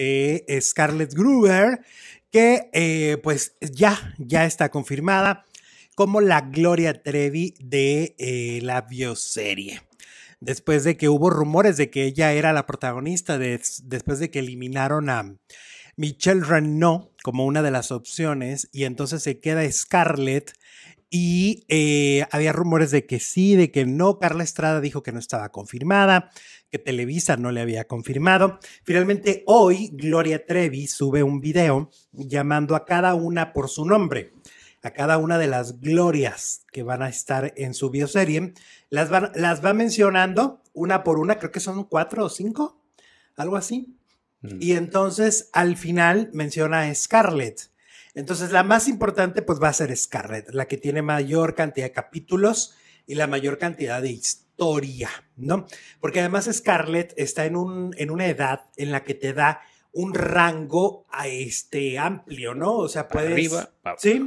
Eh, Scarlett Gruber, que eh, pues ya, ya está confirmada como la Gloria Trevi de eh, la bioserie. Después de que hubo rumores de que ella era la protagonista, después de que eliminaron a Michelle Renault como una de las opciones, y entonces se queda Scarlett y eh, había rumores de que sí, de que no. Carla Estrada dijo que no estaba confirmada, que Televisa no le había confirmado. Finalmente, hoy Gloria Trevi sube un video llamando a cada una por su nombre, a cada una de las glorias que van a estar en su bioserie. Las, va mencionando una por una, creo que son cuatro o cinco, algo así. Mm. Y entonces al final menciona a Scarlett entonces, la más importante, pues va a ser Scarlett, la que tiene mayor cantidad de capítulos y la mayor cantidad de historia, ¿no? Porque además Scarlett está en, un, en una edad en la que te da un rango a este amplio, ¿no? O sea, puedes. Arriba, Sí,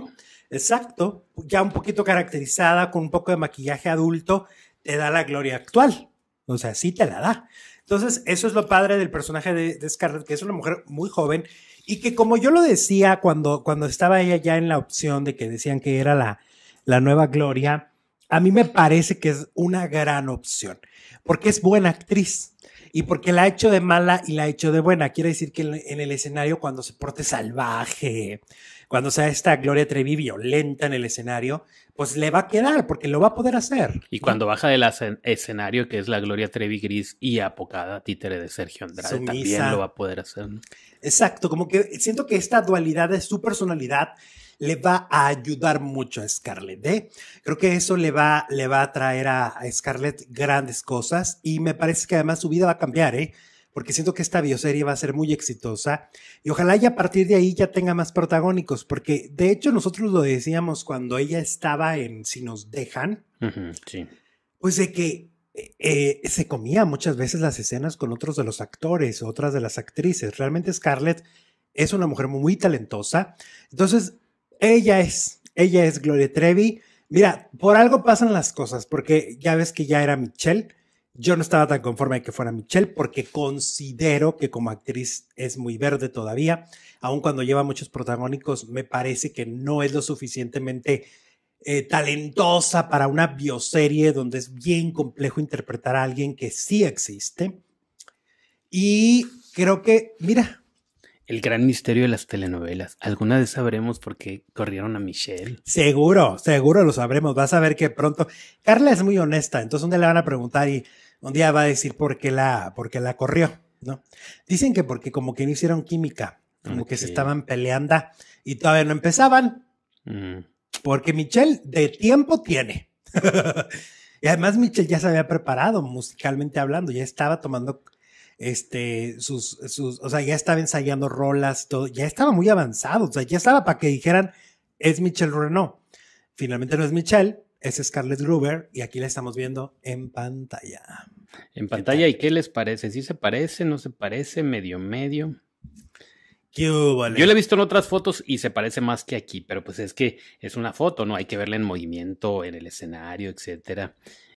exacto. Ya un poquito caracterizada, con un poco de maquillaje adulto, te da la gloria actual. O sea, sí te la da. Entonces, eso es lo padre del personaje de, Scarlett, que es una mujer muy joven y que como yo lo decía cuando, cuando estaba ella ya en la opción de que decían que era la, la nueva Gloria, a mí me parece que es una gran opción, porque es buena actriz y porque la ha hecho de mala y la ha hecho de buena. Quiere decir que en el escenario, cuando se porte salvaje, cuando sea esta Gloria Trevi violenta en el escenario, pues le va a quedar, porque lo va a poder hacer. Y cuando baja del escenario, que es la Gloria Trevi gris y apocada, títere de Sergio Andrade, también lo va a poder hacer. Exacto, como que siento que esta dualidad de su personalidad le va a ayudar mucho a Scarlett. ¿eh? Creo que eso le va, le va a traer a, Scarlett grandes cosas y me parece que además su vida va a cambiar, ¿eh? porque siento que esta bioserie va a ser muy exitosa y ojalá ya a partir de ahí ya tenga más protagónicos, porque de hecho nosotros lo decíamos cuando ella estaba en Si nos dejan, pues de que eh, eh, se comía muchas veces las escenas con otros de los actores, otras de las actrices. Realmente Scarlett es una mujer muy talentosa. Entonces, ella es, ella es Gloria Trevi. Mira, por algo pasan las cosas, porque ya ves que ya era Michelle. Yo no estaba tan conforme de que fuera Michelle porque considero que como actriz es muy verde todavía, aun cuando lleva muchos protagónicos, me parece que no es lo suficientemente eh, talentosa para una bioserie donde es bien complejo interpretar a alguien que sí existe. Y creo que, mira, el gran misterio de las telenovelas. Alguna vez sabremos por qué corrieron a Michelle. Seguro, seguro lo sabremos. Vas a ver que pronto. Carla es muy honesta, entonces un día le van a preguntar y un día va a decir por qué la, por la corrió, ¿no? Dicen que porque como que no hicieron química, como que se estaban peleando y todavía no empezaban. Mm. Porque Michelle de tiempo tiene. y además Michelle ya se había preparado musicalmente hablando, ya estaba tomando este, sus, sus, o sea, ya estaba ensayando rolas, todo, ya estaba muy avanzado, o sea, ya estaba para que dijeran, es Michelle Renault. Finalmente no es Michelle, es Scarlett Gruber y aquí la estamos viendo en pantalla. En pantalla, ¿y qué les parece? ¿Sí se parece? ¿No se parece? ¿Medio, medio? Yo la he visto en otras fotos y se parece más que aquí, pero pues es que es una foto, ¿no? Hay que verla en movimiento, en el escenario, etcétera.